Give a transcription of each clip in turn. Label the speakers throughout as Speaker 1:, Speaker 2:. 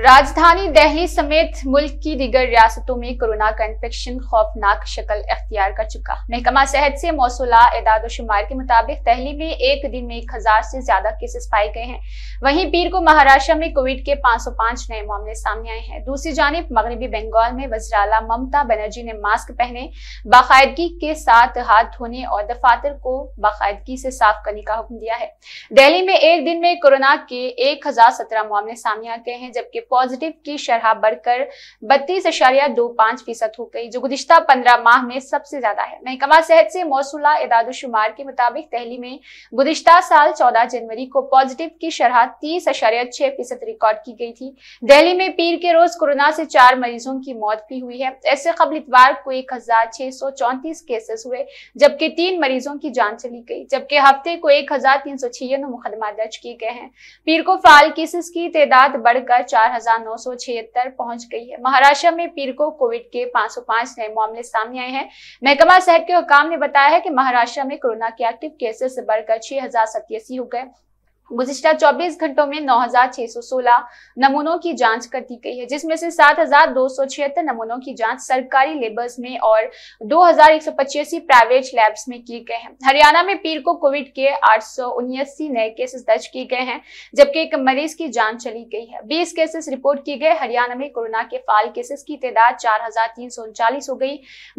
Speaker 1: राजधानी दिल्ली समेत मुल्क की दिगर रियासतों में कोरोना का इन्फेक्शन खौफनाक शक्ल अख्तियार कर चुका महकमा सेहत से मौसला एदाद शुमार के मुताबिक दिल्ली में एक दिन में एक हजार से ज्यादा केसेस पाए गए हैं वहीं पीर को महाराष्ट्र में कोविड के 505 नए मामले सामने आए हैं दूसरी जानब मगरबी बंगाल में वजरा ममता बनर्जी ने मास्क पहने बाकायदगी के साथ हाथ धोने और दफातर को बाकायदगी से साफ करने का हुक्म दिया है दहली में एक दिन में कोरोना के एक मामले सामने आ गए हैं जबकि पॉजिटिव की शरह बढ़कर बत्तीस अशारिया दो पांच फीसद हो गई जो गुजशत पंद्रह माह में सबसे ज्यादा है महकमा सेहत से मौसूला इदादोशुमार के मुताबिक दहली में गुजशत साल चौदह जनवरी को पॉजिटिव की शरह तीस अशारिया छह फीसद रिकॉर्ड की गई थी दहली में पीर के रोज कोरोना से चार मरीजों की मौत भी हुई है ऐसे कबल इतवार को एक हजार छह सौ चौंतीस केसेस हुए जबकि तीन मरीजों की जान चली गई जबकि हफ्ते को एक हजार तीन सौ छियानवे मुकदमा दर्ज किए गए हैं पीर को फाल केसेस की तादाद बढ़कर चार चार पहुंच गई है महाराष्ट्र में पीर को कोविड के 505 नए मामले सामने आए हैं महकमा सेहत के हुकाम ने बताया है कि महाराष्ट्र में कोरोना के एक्टिव केसेस बढ़कर छह हो गए गुजशत 24 घंटों में 9,616 नमूनों की जांच कर दी गई है जिसमें से सात नमूनों की जांच सरकारी लेबर्स में और दो प्राइवेट लैब्स में किए गए हैं हरियाणा में पीर को कोविड के आठ नए केसेस दर्ज किए गए हैं जबकि एक मरीज की जांच चली गई है बीस केसेस रिपोर्ट किए गए हरियाणा में कोरोना के फाल केसेस की तादाद चार हो गई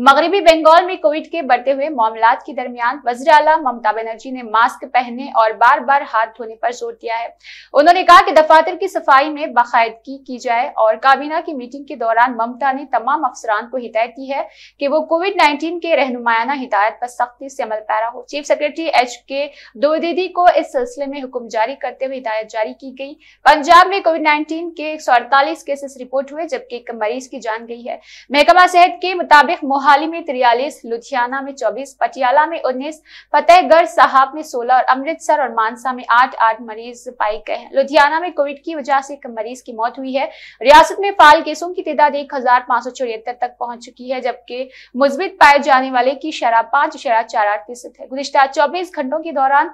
Speaker 1: मगरबी बंगाल में कोविड के बढ़ते हुए मामला के दरमियान वजर ममता बनर्जी ने मास्क पहने और बार बार हाथ धोने पर जोर दिया है उन्होंने कहा कि दफातर की सफाई में बाकायदगी की जाए और काबीना की मीटिंग के दौरान ममता ने तमाम अफसरान को हिदायत दी है कि वो कोविड नाइन्टीन के रहनुमायाना हिदायत पर सख्ती से अमल पैरा हो chief secretary H K Dwivedi को इस सिलसिले में हुक्म जारी करते हुए हिदायत जारी की गई पंजाब में कोविड नाइन्टीन के एक केसेस रिपोर्ट हुए जबकि एक मरीज की जान गई है महकमा सेहत के मुताबिक मोहाली में तिरयालीस लुधियाना में चौबीस पटियाला में उन्नीस फतेहगढ़ साहब में सोलह और अमृतसर और मानसा में आठ आठ मरीज पाए गए हैं लुधियाना में कोविड की वजह से एक मरीज की मौत हुई है रियासत में फाल केसों की तादाद एक तक पहुंच चुकी है जबकि मुस्बित पाए जाने वाले की शराब पांच शराब चार आठ फीसद है गुजशत चौबीस घंटों के दौरान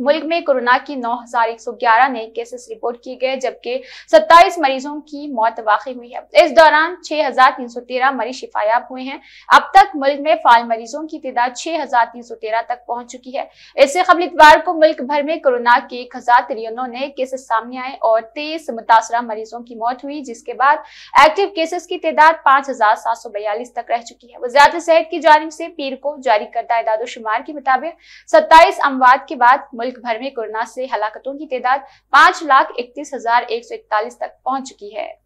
Speaker 1: मुल्क में कोरोना की 9,111 नए केसेस रिपोर्ट किए गए जबकि 27 मरीजों की मौत वाकई हुई है इस दौरान 6,313 मरीज शिफायाब हुए हैं अब तक मुल्क में फाल मरीजों की तादाद 6,313 तक पहुंच चुकी है इससे कबल इतवार को मुल्क भर में कोरोना के एक नए केसेस सामने आए और तेईस मुतासर मरीजों की मौत हुई जिसके बाद एक्टिव केसेस की तादाद पांच तक रह चुकी है वजारत सेहत की जानब से पीर को जारी करदा इदादोशुमार के मुताबिक सत्ताईस अमवात के बाद मुल्क मुल्क भर में कोरोना से हलाकतों की तादाद पांच लाख इकतीस हजार एक सौ इकतालीस तक पहुंच चुकी है